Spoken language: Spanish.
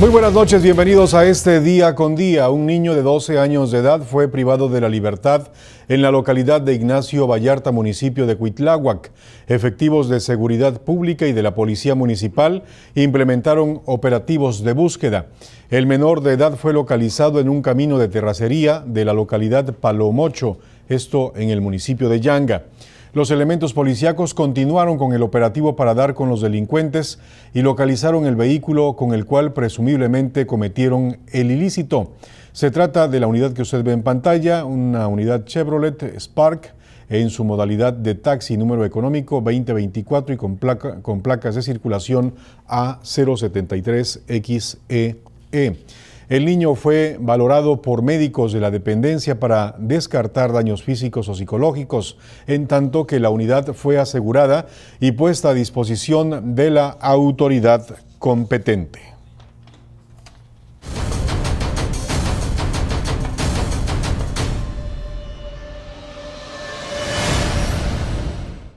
Muy buenas noches, bienvenidos a este Día con Día. Un niño de 12 años de edad fue privado de la libertad en la localidad de Ignacio Vallarta, municipio de Cuitláhuac. Efectivos de seguridad pública y de la policía municipal implementaron operativos de búsqueda. El menor de edad fue localizado en un camino de terracería de la localidad Palomocho, esto en el municipio de Yanga. Los elementos policíacos continuaron con el operativo para dar con los delincuentes y localizaron el vehículo con el cual presumiblemente cometieron el ilícito. Se trata de la unidad que usted ve en pantalla, una unidad Chevrolet Spark en su modalidad de taxi número económico 2024 y con, con placas de circulación A073XEE. El niño fue valorado por médicos de la dependencia para descartar daños físicos o psicológicos, en tanto que la unidad fue asegurada y puesta a disposición de la autoridad competente.